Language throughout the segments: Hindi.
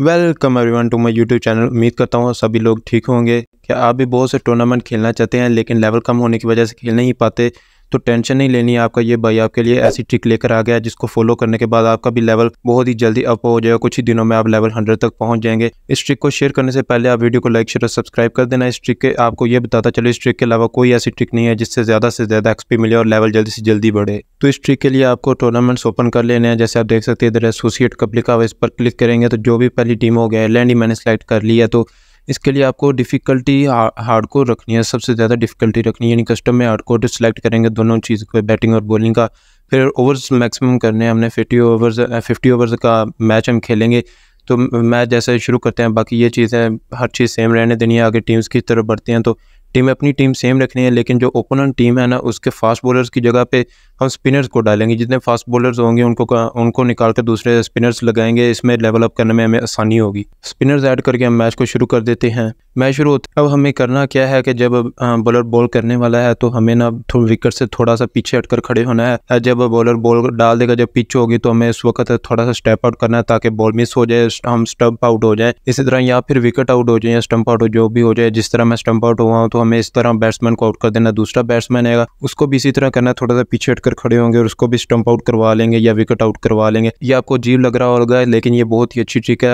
welcome everyone to my YouTube channel उम्मीद करता हूँ सभी लोग ठीक होंगे क्या आप भी बहुत से टूर्नामेंट खेलना चाहते हैं लेकिन लेवल कम होने की वजह से खेल नहीं पाते तो टेंशन नहीं लेनी है आपका ये भाई आपके लिए ऐसी ट्रिक लेकर आ गया जिसको फॉलो करने के बाद आपका भी लेवल बहुत ही जल्दी अप हो जाएगा कुछ ही दिनों में आप लेवल हंड्रेड तक पहुंच जाएंगे इस ट्रिक को शेयर करने से पहले आप वीडियो को लाइक शेयर और सब्सक्राइब कर देना इस ट्रिक के आपको ये बताता चलो इस ट्रिक के अलावा कोई ऐसी ट्रिक नहीं है जिससे ज़्यादा से ज़्यादा एक्सपी मिले और लेवल जल्दी से जल्दी बढ़े तो इस ट्रिक के लिए आपको टूर्नामेंट्स ओपन कर लेने हैं जैसे आप देख सकते हैं इधर एसोसिएट कप लिखा हुआ इस पर क्लिक करेंगे तो जो भी पहली टीम हो गया लैंड ही मैंने सेलेक्ट कर लिया तो इसके लिए आपको डिफ़िकल्टी हार्ड कोर रखनी है सबसे ज़्यादा डिफ़िकल्टी रखनी है यानी कस्टम में हार्ड कोर सेलेक्ट करेंगे दोनों चीज़ को बैटिंग और बॉलिंग का फिर ओवर्स मैक्सिमम करने हैं हमने फिफ्टी ओवर्स फिफ्टी ओवर्स का मैच हम खेलेंगे तो मैच जैसे शुरू करते हैं बाकी ये चीज़ें हर चीज़ सेम रहने देनी है आगे टीम्स की तरफ बढ़ते हैं तो टीम अपनी टीम सेम रखनी है लेकिन जो ओपनर टीम है ना उसके फास्ट बॉलर्स की जगह पे हम स्पिनर्स को डालेंगे जितने फास्ट बॉलर्स होंगे उनको उनको निकाल कर दूसरे स्पिनर्स लगाएंगे इसमें लेवल अप करने में हमें आसानी होगी स्पिनर्स ऐड करके हम मैच को शुरू कर देते हैं मैच शुरू होता अब हमें करना क्या है कि जब बॉलर हाँ, बॉल करने वाला है तो हमें ना विकेट से थोड़ा सा पीछे हटकर खड़े होना है जब बॉलर बॉल डाल देगा जब पिच होगी तो हमें इस वक्त थोड़ा सा स्टेप आउट करना है ताकि बॉल मिस हो जाए हम स्टम्प आउट हो जाए इसी तरह या फिर विकेट आउट हो जाए या स्टम्प आउट जो भी हो जाए जिस तरह मैं स्टम्प आउट हुआ हूँ तो हमें इस तरह बैट्समैन को आउट कर देना दूसरा बैट्समैन आएगा उसको भी इसी तरह करना थोड़ा सा पीछे हटकर खड़े होंगे और उसको भी स्टंप आउट करवा लेंगे या विकेट आउट करवा लेंगे ये आपको जीव लग रहा होगा लेकिन ये बहुत ही अच्छी ट्रिक है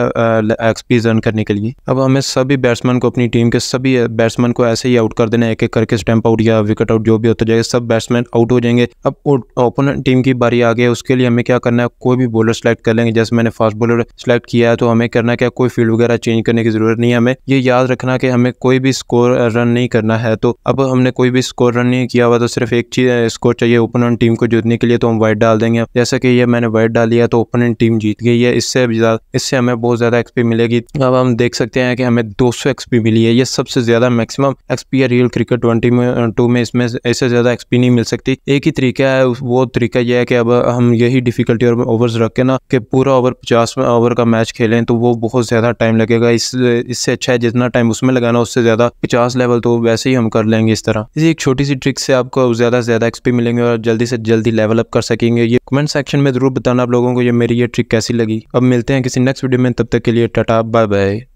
एक्सपीज रन करने के लिए अब हमें सभी बैट्समैन को अपनी टीम के सभी बैट्समैन को ऐसे ही आउट कर देना एक एक करके स्टंप आउट या विकेट आउट जो भी होता जाएगा सब बैट्समैन आउट हो जाएंगे अब ओपोनेंट टीम की बारी आ गई उसके लिए हमें क्या करना है कोई भी बॉलर सेलेक्ट कर लेंगे जैसे मैंने फास्ट बॉलर सेलेक्ट किया है तो हमें करना क्या कोई फील्ड वगैरह चेंज करने की जरूरत नहीं है हमें ये याद रखना कि हमें कोई भी स्कोर रन नहीं करना है तो अब हमने कोई भी स्कोर रन नहीं किया हुआ तो सिर्फ एक चीज स्कोर चाहिए ओपोनेंट टीम को जीतने के लिए तो हम वाइट डाल देंगे जैसा कि ये मैंने वाइट डाल लिया तो ओपोनेंट टीम जीत गई है इससे इससे हमें बहुत ज़्यादा एक्सपी मिलेगी अब हम देख सकते हैं कि हमें दो एक्सपी मिली है ये सबसे ज़्यादा मैक्सिमम एक्सपी है रियल क्रिकेट ट्वेंटी में टू में इसमें ऐसे ज़्यादा एक्सपी नहीं मिल सकती एक ही तरीका है वो तरीका यह है कि अब हम यही डिफिकल्टी और ओवर्स रख के ना कि पूरा ओवर पचास ओवर का मैच खेलें तो वो बहुत ज़्यादा टाइम लगेगा इस इससे अच्छा है जितना टाइम उसमें लगाना उससे ज़्यादा पचास लेवल तो वैसे ही हम कर लेंगे इस तरह इसी एक छोटी सी ट्रिक से आपको ज़्यादा से ज़्यादा एक्सपी मिलेंगे और जल्दी से जल्दी लेवल अप कर सकेंगे ये कमेंट सेक्शन में ज़रूर बताना आप लोगों को ये मेरी ये ट्रिक कैसी लगी अब मिलते हैं किसी नेक्स्ट वीडियो में तब तक के लिए टाटा बाय बाय